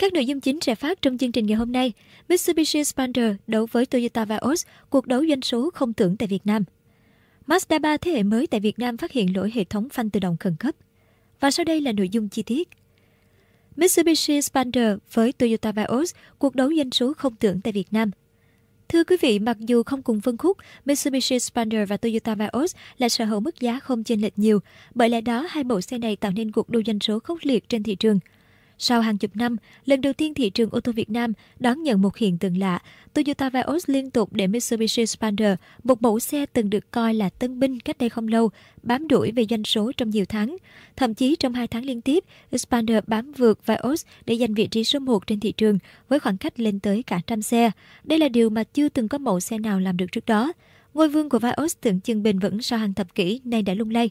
Các nội dung chính sẽ phát trong chương trình ngày hôm nay. Mitsubishi Sprinter đấu với Toyota Vios, cuộc đấu doanh số không tưởng tại Việt Nam. Mazda 3 thế hệ mới tại Việt Nam phát hiện lỗi hệ thống phanh tự động khẩn cấp. Và sau đây là nội dung chi tiết. Mitsubishi Sprinter với Toyota Vios, cuộc đấu doanh số không tưởng tại Việt Nam. Thưa quý vị, mặc dù không cùng phân khúc, Mitsubishi Sprinter và Toyota Vios là sở hữu mức giá không chênh lệch nhiều, bởi lẽ đó hai mẫu xe này tạo nên cuộc đua doanh số khốc liệt trên thị trường – sau hàng chục năm, lần đầu tiên thị trường ô tô Việt Nam đón nhận một hiện tượng lạ. Toyota Vios liên tục để Mitsubishi Spander, một mẫu xe từng được coi là tân binh cách đây không lâu, bám đuổi về doanh số trong nhiều tháng. Thậm chí trong hai tháng liên tiếp, Spander bám vượt Vios để giành vị trí số 1 trên thị trường với khoảng cách lên tới cả trăm xe. Đây là điều mà chưa từng có mẫu xe nào làm được trước đó. Ngôi vương của Vios tưởng chừng bền vững sau hàng thập kỷ nay đã lung lay.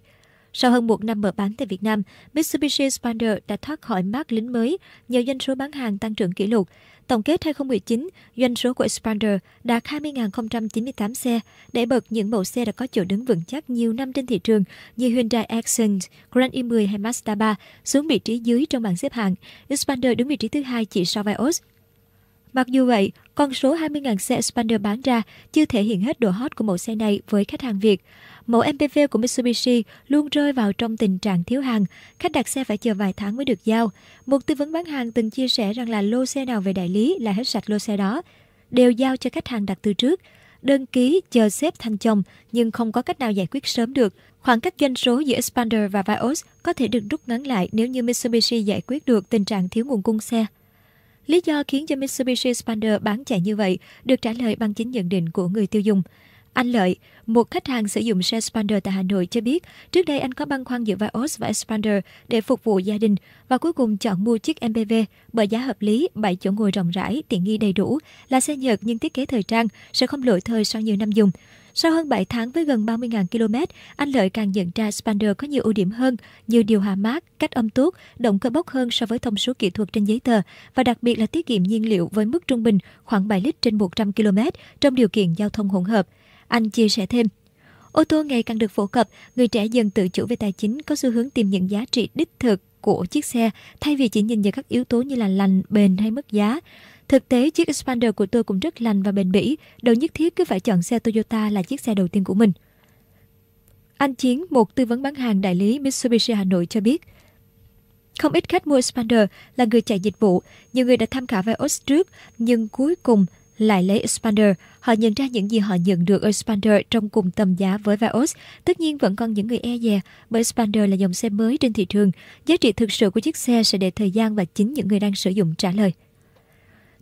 Sau hơn một năm mở bán tại Việt Nam, Mitsubishi Spander đã thoát khỏi mác lính mới nhờ doanh số bán hàng tăng trưởng kỷ lục. Tổng kết 2019, doanh số của Spander đạt 20.098 xe, để bật những mẫu xe đã có chỗ đứng vững chắc nhiều năm trên thị trường như Hyundai Accent, Grand i10 hay Mazda 3 xuống vị trí dưới trong bảng xếp hạng. Spander đứng vị trí thứ hai chỉ sau Vios Mặc dù vậy, con số 20.000 xe Xpander bán ra chưa thể hiện hết độ hot của mẫu xe này với khách hàng Việt. Mẫu MPV của Mitsubishi luôn rơi vào trong tình trạng thiếu hàng, khách đặt xe phải chờ vài tháng mới được giao. Một tư vấn bán hàng từng chia sẻ rằng là lô xe nào về đại lý là hết sạch lô xe đó, đều giao cho khách hàng đặt từ trước. Đơn ký chờ xếp thanh chồng nhưng không có cách nào giải quyết sớm được. Khoảng cách doanh số giữa Xpander và Vios có thể được rút ngắn lại nếu như Mitsubishi giải quyết được tình trạng thiếu nguồn cung xe. Lý do khiến cho Mitsubishi Spander bán chạy như vậy được trả lời bằng chính nhận định của người tiêu dùng. Anh Lợi, một khách hàng sử dụng xe Spander tại Hà Nội cho biết, trước đây anh có băn khoăn giữa Vios và Spander để phục vụ gia đình và cuối cùng chọn mua chiếc MPV bởi giá hợp lý, 7 chỗ ngồi rộng rãi, tiện nghi đầy đủ, là xe Nhật nhưng thiết kế thời trang, sẽ không lỗi thời sau nhiều năm dùng. Sau hơn 7 tháng với gần 30.000 km, anh Lợi càng nhận ra Spander có nhiều ưu điểm hơn như điều hòa mát, cách âm tốt, động cơ bốc hơn so với thông số kỹ thuật trên giấy tờ và đặc biệt là tiết kiệm nhiên liệu với mức trung bình khoảng 7 lít trên 100 km trong điều kiện giao thông hỗn hợp. Anh chia sẻ thêm, ô tô ngày càng được phổ cập, người trẻ dần tự chủ về tài chính có xu hướng tìm những giá trị đích thực của chiếc xe thay vì chỉ nhìn vào các yếu tố như là lành, bền hay mức giá. Thực tế, chiếc Expander của tôi cũng rất lành và bền bỉ, đâu nhất thiết cứ phải chọn xe Toyota là chiếc xe đầu tiên của mình. Anh Chiến, một tư vấn bán hàng đại lý Mitsubishi Hà Nội cho biết, không ít khách mua Expander là người chạy dịch vụ, nhiều người đã tham khảo Vios trước, nhưng cuối cùng lại lấy Expander. Họ nhận ra những gì họ nhận được ở Expander trong cùng tầm giá với Vios. Tất nhiên vẫn còn những người e dè, bởi Expander là dòng xe mới trên thị trường. Giá trị thực sự của chiếc xe sẽ để thời gian và chính những người đang sử dụng trả lời.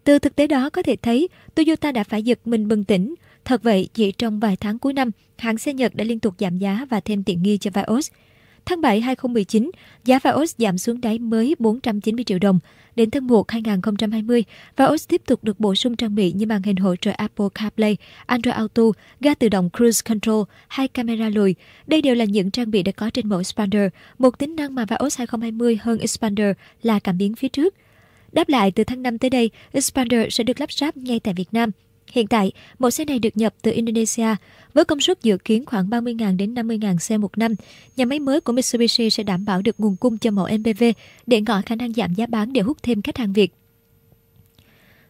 Từ thực tế đó có thể thấy, Toyota đã phải giật mình bừng tỉnh. Thật vậy, chỉ trong vài tháng cuối năm, hãng xe Nhật đã liên tục giảm giá và thêm tiện nghi cho Vios. Tháng 7 2019, giá Vios giảm xuống đáy mới 490 triệu đồng. Đến tháng 1 2020, Vios tiếp tục được bổ sung trang bị như màn hình hỗ trợ Apple CarPlay, Android Auto, ga tự động Cruise Control, hai camera lùi. Đây đều là những trang bị đã có trên mẫu Expander. Một tính năng mà Vios 2020 hơn Expander là cảm biến phía trước. Đáp lại, từ tháng 5 tới đây, Expander sẽ được lắp ráp ngay tại Việt Nam. Hiện tại, mẫu xe này được nhập từ Indonesia với công suất dự kiến khoảng 30.000 đến 50.000 xe một năm. Nhà máy mới của Mitsubishi sẽ đảm bảo được nguồn cung cho mẫu MPV để ngỏ khả năng giảm giá bán để hút thêm khách hàng Việt.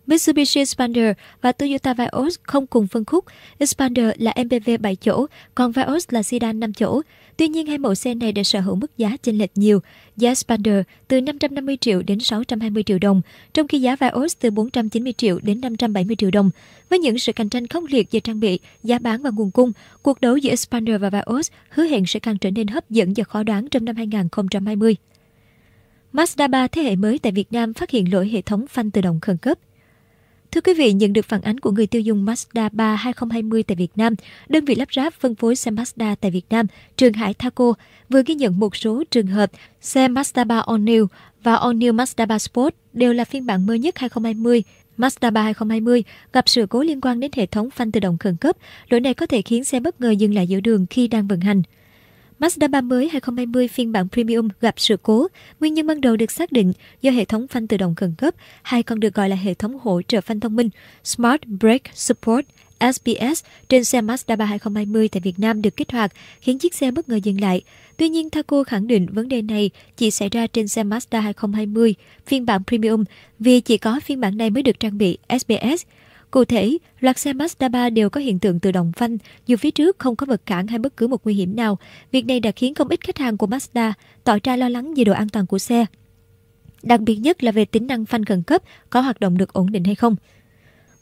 Mitsubishi Expander và Toyota Vios không cùng phân khúc. Expander là MPV 7 chỗ, còn Vios là sedan 5 chỗ. Tuy nhiên, hai mẫu xe này đã sở hữu mức giá chênh lệch nhiều. Giá Expander từ 550 triệu đến 620 triệu đồng, trong khi giá Vios từ 490 triệu đến 570 triệu đồng. Với những sự cạnh tranh khốc liệt về trang bị, giá bán và nguồn cung, cuộc đấu giữa Expander và Vios hứa hẹn sẽ càng trở nên hấp dẫn và khó đoán trong năm 2020. Mazda 3 thế hệ mới tại Việt Nam phát hiện lỗi hệ thống phanh tự động khẩn cấp. Thưa quý vị, nhận được phản ánh của người tiêu dùng Mazda 3 2020 tại Việt Nam, đơn vị lắp ráp phân phối xe Mazda tại Việt Nam, Trường Hải Thaco, vừa ghi nhận một số trường hợp xe Mazda 3 All New và All New Mazda 3 Sport đều là phiên bản mới nhất 2020 Mazda 3 2020 gặp sự cố liên quan đến hệ thống phanh tự động khẩn cấp. Lỗi này có thể khiến xe bất ngờ dừng lại giữa đường khi đang vận hành. Mazda 3 mới 2020 phiên bản Premium gặp sự cố. Nguyên nhân ban đầu được xác định do hệ thống phanh tự động khẩn cấp, hay còn được gọi là hệ thống hỗ trợ phanh thông minh Smart Brake Support SBS trên xe Mazda 3 2020 tại Việt Nam được kích hoạt, khiến chiếc xe bất ngờ dừng lại. Tuy nhiên, Thaco khẳng định vấn đề này chỉ xảy ra trên xe Mazda 2020 phiên bản Premium vì chỉ có phiên bản này mới được trang bị SBS. Cụ thể, loạt xe Mazda 3 đều có hiện tượng tự động phanh, dù phía trước không có vật cản hay bất cứ một nguy hiểm nào. Việc này đã khiến không ít khách hàng của Mazda tỏ ra lo lắng về độ an toàn của xe. Đặc biệt nhất là về tính năng phanh khẩn cấp có hoạt động được ổn định hay không.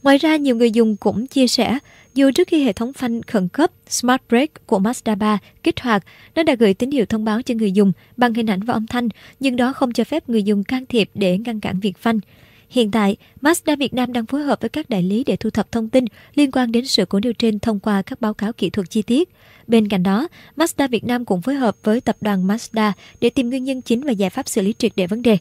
Ngoài ra, nhiều người dùng cũng chia sẻ, dù trước khi hệ thống phanh khẩn cấp Smart Brake của Mazda 3 kích hoạt, nó đã gửi tín hiệu thông báo cho người dùng bằng hình ảnh và âm thanh, nhưng đó không cho phép người dùng can thiệp để ngăn cản việc phanh. Hiện tại, Mazda Việt Nam đang phối hợp với các đại lý để thu thập thông tin liên quan đến sự cố nêu trên thông qua các báo cáo kỹ thuật chi tiết. Bên cạnh đó, Mazda Việt Nam cũng phối hợp với tập đoàn Mazda để tìm nguyên nhân chính và giải pháp xử lý triệt để vấn đề.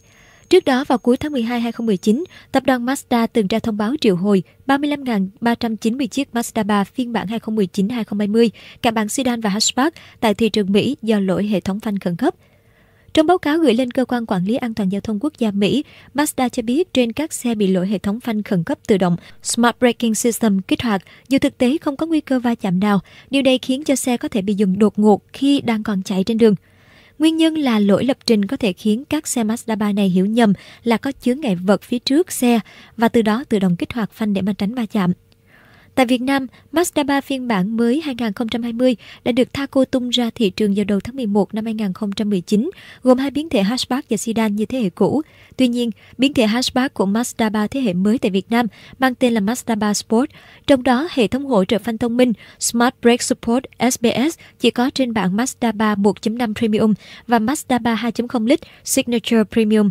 Trước đó vào cuối tháng 12 2019, tập đoàn Mazda từng ra thông báo triệu hồi 35.390 chiếc Mazda 3 phiên bản 2019-2020, cả bản sedan và hatchback tại thị trường Mỹ do lỗi hệ thống phanh khẩn cấp. Trong báo cáo gửi lên Cơ quan Quản lý An toàn Giao thông Quốc gia Mỹ, Mazda cho biết trên các xe bị lỗi hệ thống phanh khẩn cấp tự động Smart Braking System kích hoạt, dù thực tế không có nguy cơ va chạm nào. Điều này khiến cho xe có thể bị dừng đột ngột khi đang còn chạy trên đường. Nguyên nhân là lỗi lập trình có thể khiến các xe Mazda 3 này hiểu nhầm là có chứa ngại vật phía trước xe và từ đó tự động kích hoạt phanh để mà tránh va chạm. Tại Việt Nam, Mazda 3 phiên bản mới 2020 đã được Thaco tung ra thị trường vào đầu tháng 11 năm 2019, gồm hai biến thể hatchback và sedan như thế hệ cũ. Tuy nhiên, biến thể hatchback của Mazda 3 thế hệ mới tại Việt Nam mang tên là Mazda 3 Sport, trong đó hệ thống hỗ trợ phanh thông minh Smart Brake Support SBS chỉ có trên bản Mazda 3 1.5 Premium và Mazda 3 2.0 lít Signature Premium.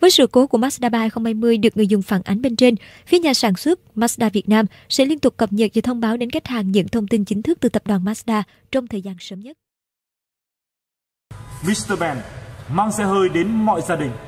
Với sự cố của Mazda 3 2020 được người dùng phản ánh bên trên, phía nhà sản xuất Mazda Việt Nam sẽ liên tục cập nhật và thông báo đến khách hàng những thông tin chính thức từ tập đoàn Mazda trong thời gian sớm nhất. Mr. Ben mang xe hơi đến mọi gia đình.